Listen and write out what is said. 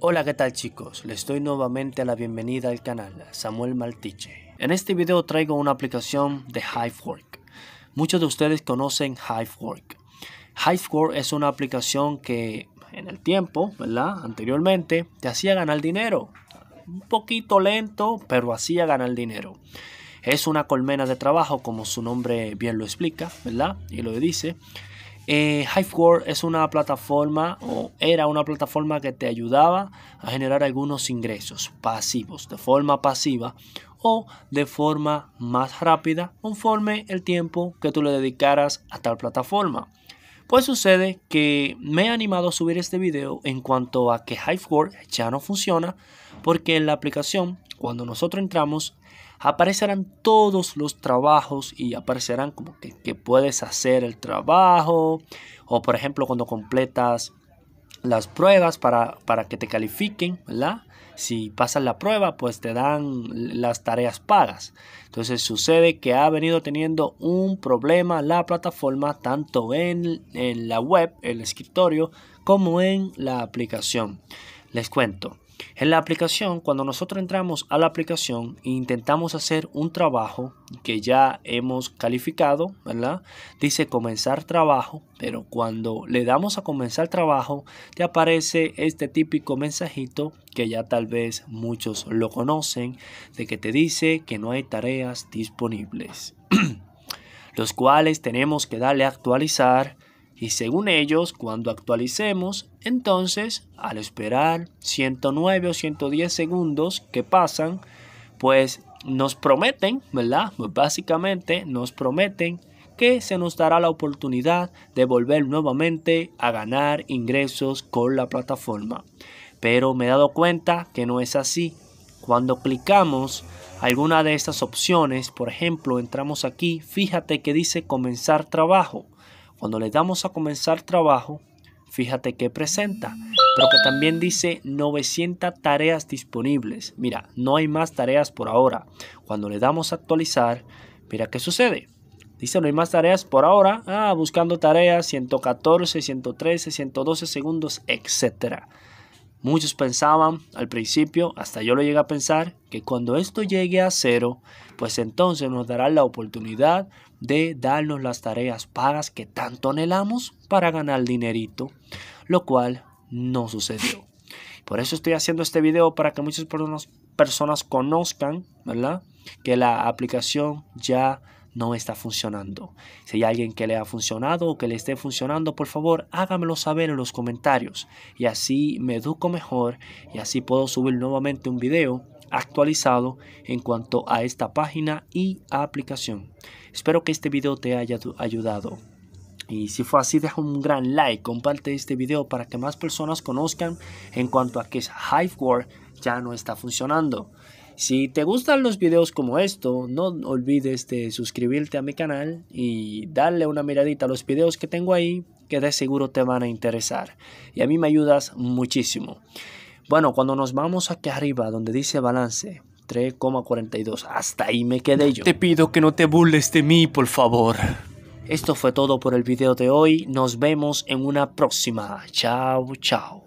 Hola qué tal chicos, les doy nuevamente la bienvenida al canal Samuel Maltiche. En este video traigo una aplicación de HiveWork. Muchos de ustedes conocen HiveWork. HiveWork es una aplicación que en el tiempo, ¿verdad? Anteriormente te hacía ganar dinero. Un poquito lento, pero hacía ganar dinero. Es una colmena de trabajo, como su nombre bien lo explica, ¿verdad? Y lo dice. Eh, es una plataforma o era una plataforma que te ayudaba a generar algunos ingresos pasivos de forma pasiva o de forma más rápida conforme el tiempo que tú le dedicaras a tal plataforma. Pues sucede que me he animado a subir este video en cuanto a que HiveWord ya no funciona porque en la aplicación, cuando nosotros entramos, aparecerán todos los trabajos y aparecerán como que, que puedes hacer el trabajo o por ejemplo cuando completas las pruebas para, para que te califiquen, ¿verdad? Si pasas la prueba, pues te dan las tareas pagas. Entonces sucede que ha venido teniendo un problema la plataforma, tanto en la web, el escritorio, como en la aplicación. Les cuento, en la aplicación, cuando nosotros entramos a la aplicación e intentamos hacer un trabajo que ya hemos calificado, ¿verdad? Dice comenzar trabajo, pero cuando le damos a comenzar trabajo, te aparece este típico mensajito que ya tal vez muchos lo conocen, de que te dice que no hay tareas disponibles, los cuales tenemos que darle a actualizar y según ellos, cuando actualicemos, entonces, al esperar 109 o 110 segundos que pasan, pues nos prometen, ¿verdad? Pues básicamente nos prometen que se nos dará la oportunidad de volver nuevamente a ganar ingresos con la plataforma. Pero me he dado cuenta que no es así. Cuando clicamos alguna de estas opciones, por ejemplo, entramos aquí, fíjate que dice comenzar trabajo. Cuando le damos a comenzar trabajo, fíjate que presenta, pero que también dice 900 tareas disponibles. Mira, no hay más tareas por ahora. Cuando le damos a actualizar, mira qué sucede. Dice, no hay más tareas por ahora. Ah, buscando tareas, 114, 113, 112 segundos, etcétera. Muchos pensaban al principio, hasta yo lo llegué a pensar, que cuando esto llegue a cero, pues entonces nos dará la oportunidad de darnos las tareas pagas que tanto anhelamos para ganar dinerito, lo cual no sucedió. Por eso estoy haciendo este video para que muchas personas, personas conozcan, ¿verdad? Que la aplicación ya no está funcionando. Si hay alguien que le ha funcionado o que le esté funcionando, por favor hágamelo saber en los comentarios y así me educo mejor y así puedo subir nuevamente un video actualizado en cuanto a esta página y aplicación. Espero que este video te haya ayudado. Y si fue así, deja un gran like, comparte este video para que más personas conozcan en cuanto a que es HiveWare ya no está funcionando. Si te gustan los videos como esto, no olvides de suscribirte a mi canal y darle una miradita a los videos que tengo ahí, que de seguro te van a interesar. Y a mí me ayudas muchísimo. Bueno, cuando nos vamos aquí arriba, donde dice balance, 3,42. Hasta ahí me quedé yo. Te pido que no te burles de mí, por favor. Esto fue todo por el video de hoy. Nos vemos en una próxima. Chao, chao.